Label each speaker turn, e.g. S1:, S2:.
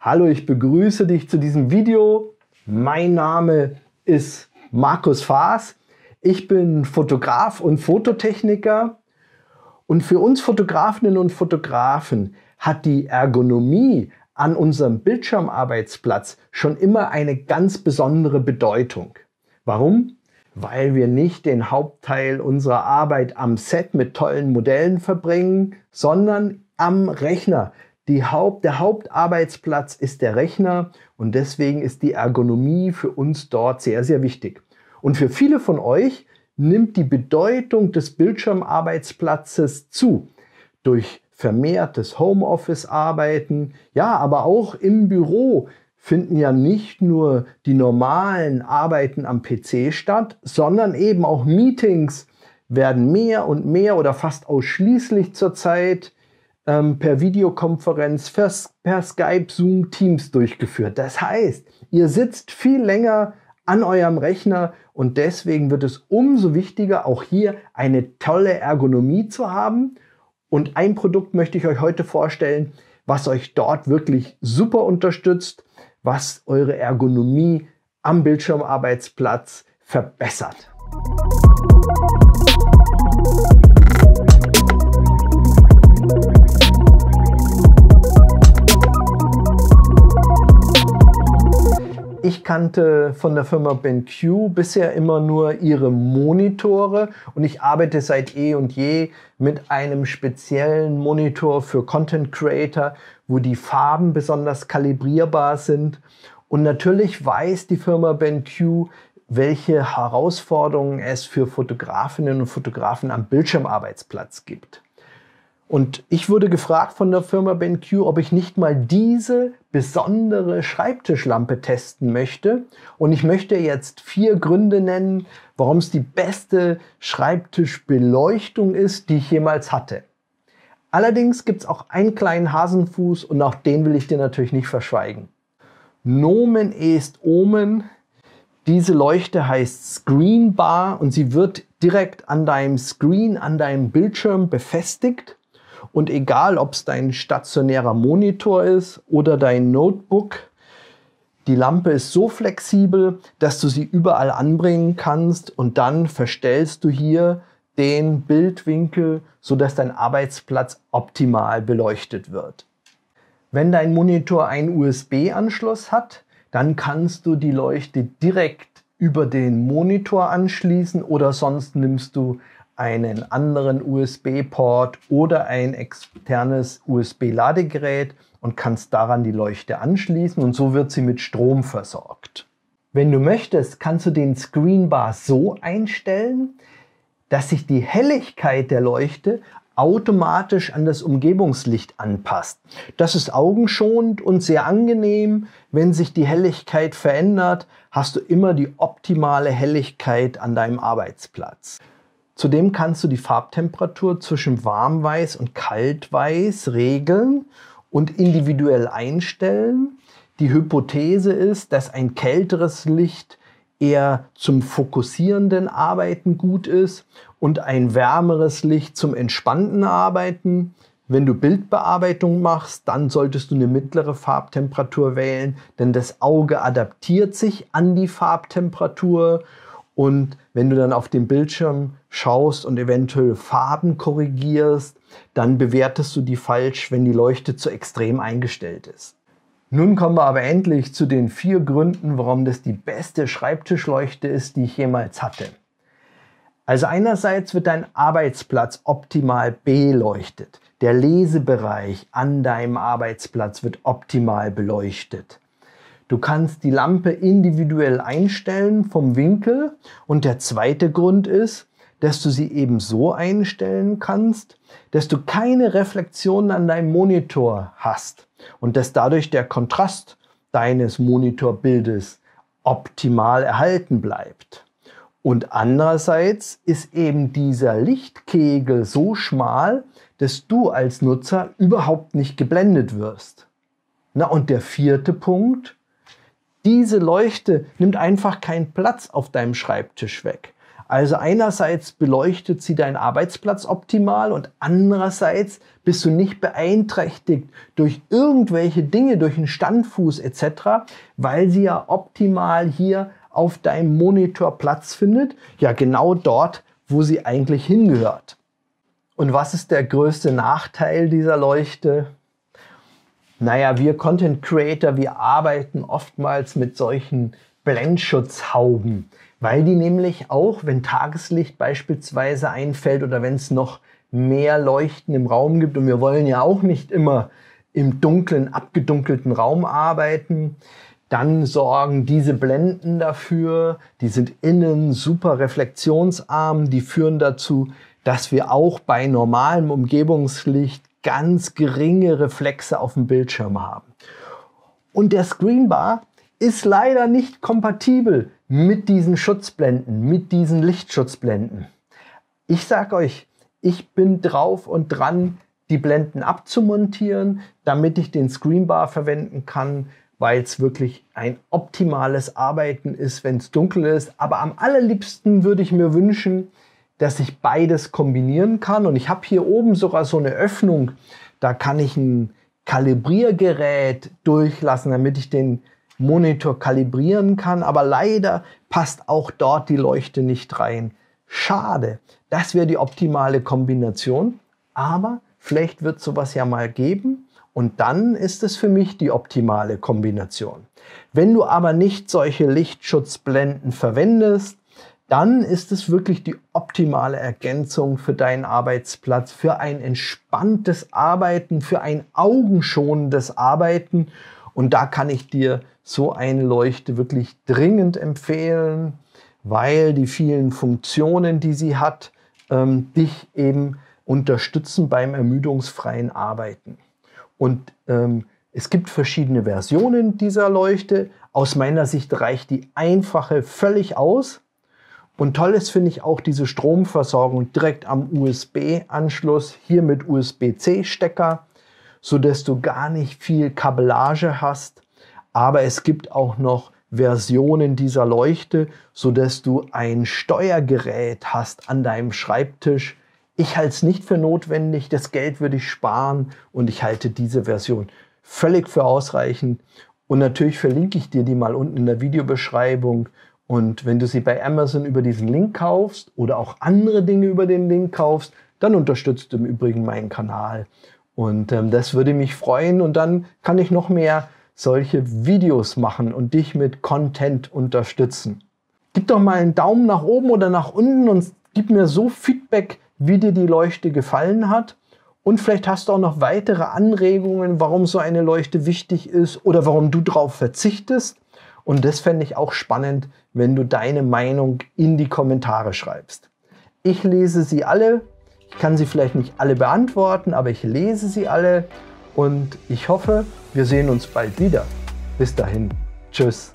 S1: Hallo, ich begrüße dich zu diesem Video. Mein Name ist Markus Faas. Ich bin Fotograf und Fototechniker. Und für uns Fotografinnen und Fotografen hat die Ergonomie an unserem Bildschirmarbeitsplatz schon immer eine ganz besondere Bedeutung. Warum? weil wir nicht den Hauptteil unserer Arbeit am Set mit tollen Modellen verbringen, sondern am Rechner die Haupt, der Hauptarbeitsplatz ist der Rechner und deswegen ist die Ergonomie für uns dort sehr, sehr wichtig. Und für viele von euch nimmt die Bedeutung des Bildschirmarbeitsplatzes zu. Durch vermehrtes Homeoffice-Arbeiten, ja, aber auch im Büro finden ja nicht nur die normalen Arbeiten am PC statt, sondern eben auch Meetings werden mehr und mehr oder fast ausschließlich zurzeit ähm, per Videokonferenz, per, per Skype, Zoom, Teams durchgeführt. Das heißt, ihr sitzt viel länger an eurem Rechner und deswegen wird es umso wichtiger, auch hier eine tolle Ergonomie zu haben. Und ein Produkt möchte ich euch heute vorstellen, was euch dort wirklich super unterstützt, was eure Ergonomie am Bildschirmarbeitsplatz verbessert. ich kannte von der Firma BenQ bisher immer nur ihre Monitore und ich arbeite seit eh und je mit einem speziellen Monitor für Content Creator, wo die Farben besonders kalibrierbar sind. Und natürlich weiß die Firma BenQ, welche Herausforderungen es für Fotografinnen und Fotografen am Bildschirmarbeitsplatz gibt. Und ich wurde gefragt von der Firma BenQ, ob ich nicht mal diese besondere Schreibtischlampe testen möchte. Und ich möchte jetzt vier Gründe nennen, warum es die beste Schreibtischbeleuchtung ist, die ich jemals hatte. Allerdings gibt es auch einen kleinen Hasenfuß und auch den will ich dir natürlich nicht verschweigen. Nomen est Omen. Diese Leuchte heißt Screen Bar und sie wird direkt an deinem Screen, an deinem Bildschirm befestigt. Und egal, ob es dein stationärer Monitor ist oder dein Notebook, die Lampe ist so flexibel, dass du sie überall anbringen kannst und dann verstellst du hier den Bildwinkel, sodass dein Arbeitsplatz optimal beleuchtet wird. Wenn dein Monitor einen USB-Anschluss hat, dann kannst du die Leuchte direkt über den Monitor anschließen oder sonst nimmst du einen anderen USB-Port oder ein externes USB-Ladegerät und kannst daran die Leuchte anschließen und so wird sie mit Strom versorgt. Wenn du möchtest, kannst du den Screenbar so einstellen, dass sich die Helligkeit der Leuchte automatisch an das Umgebungslicht anpasst. Das ist augenschonend und sehr angenehm. Wenn sich die Helligkeit verändert, hast du immer die optimale Helligkeit an deinem Arbeitsplatz. Zudem kannst du die Farbtemperatur zwischen warmweiß und kaltweiß regeln und individuell einstellen. Die Hypothese ist, dass ein kälteres Licht eher zum fokussierenden Arbeiten gut ist und ein wärmeres Licht zum entspannten Arbeiten. Wenn du Bildbearbeitung machst, dann solltest du eine mittlere Farbtemperatur wählen, denn das Auge adaptiert sich an die Farbtemperatur und wenn du dann auf dem Bildschirm schaust und eventuell Farben korrigierst, dann bewertest du die falsch, wenn die Leuchte zu extrem eingestellt ist. Nun kommen wir aber endlich zu den vier Gründen, warum das die beste Schreibtischleuchte ist, die ich jemals hatte. Also einerseits wird dein Arbeitsplatz optimal beleuchtet. Der Lesebereich an deinem Arbeitsplatz wird optimal beleuchtet. Du kannst die Lampe individuell einstellen vom Winkel. Und der zweite Grund ist, dass du sie eben so einstellen kannst, dass du keine Reflexionen an deinem Monitor hast und dass dadurch der Kontrast deines Monitorbildes optimal erhalten bleibt. Und andererseits ist eben dieser Lichtkegel so schmal, dass du als Nutzer überhaupt nicht geblendet wirst. Na, und der vierte Punkt diese Leuchte nimmt einfach keinen Platz auf deinem Schreibtisch weg. Also einerseits beleuchtet sie deinen Arbeitsplatz optimal und andererseits bist du nicht beeinträchtigt durch irgendwelche Dinge, durch einen Standfuß etc., weil sie ja optimal hier auf deinem Monitor Platz findet, ja genau dort, wo sie eigentlich hingehört. Und was ist der größte Nachteil dieser Leuchte? naja, wir Content Creator, wir arbeiten oftmals mit solchen Blendschutzhauben, weil die nämlich auch, wenn Tageslicht beispielsweise einfällt oder wenn es noch mehr Leuchten im Raum gibt und wir wollen ja auch nicht immer im dunklen, abgedunkelten Raum arbeiten, dann sorgen diese Blenden dafür, die sind innen super reflektionsarm, die führen dazu, dass wir auch bei normalem Umgebungslicht ganz geringe Reflexe auf dem Bildschirm haben. Und der Screenbar ist leider nicht kompatibel mit diesen Schutzblenden, mit diesen Lichtschutzblenden. Ich sage euch, ich bin drauf und dran, die Blenden abzumontieren, damit ich den Screenbar verwenden kann, weil es wirklich ein optimales Arbeiten ist, wenn es dunkel ist. Aber am allerliebsten würde ich mir wünschen, dass ich beides kombinieren kann. Und ich habe hier oben sogar so eine Öffnung, da kann ich ein Kalibriergerät durchlassen, damit ich den Monitor kalibrieren kann. Aber leider passt auch dort die Leuchte nicht rein. Schade, das wäre die optimale Kombination. Aber vielleicht wird sowas ja mal geben. Und dann ist es für mich die optimale Kombination. Wenn du aber nicht solche Lichtschutzblenden verwendest, dann ist es wirklich die optimale Ergänzung für deinen Arbeitsplatz, für ein entspanntes Arbeiten, für ein augenschonendes Arbeiten. Und da kann ich dir so eine Leuchte wirklich dringend empfehlen, weil die vielen Funktionen, die sie hat, ähm, dich eben unterstützen beim ermüdungsfreien Arbeiten. Und ähm, es gibt verschiedene Versionen dieser Leuchte. Aus meiner Sicht reicht die einfache völlig aus und toll ist, finde ich, auch diese Stromversorgung direkt am USB-Anschluss, hier mit USB-C-Stecker, sodass du gar nicht viel Kabellage hast. Aber es gibt auch noch Versionen dieser Leuchte, sodass du ein Steuergerät hast an deinem Schreibtisch. Ich halte es nicht für notwendig, das Geld würde ich sparen und ich halte diese Version völlig für ausreichend. Und natürlich verlinke ich dir die mal unten in der Videobeschreibung und wenn du sie bei Amazon über diesen Link kaufst oder auch andere Dinge über den Link kaufst, dann unterstützt du im Übrigen meinen Kanal. Und ähm, das würde mich freuen. Und dann kann ich noch mehr solche Videos machen und dich mit Content unterstützen. Gib doch mal einen Daumen nach oben oder nach unten und gib mir so Feedback, wie dir die Leuchte gefallen hat. Und vielleicht hast du auch noch weitere Anregungen, warum so eine Leuchte wichtig ist oder warum du darauf verzichtest. Und das fände ich auch spannend, wenn du deine Meinung in die Kommentare schreibst. Ich lese sie alle. Ich kann sie vielleicht nicht alle beantworten, aber ich lese sie alle und ich hoffe, wir sehen uns bald wieder. Bis dahin. Tschüss.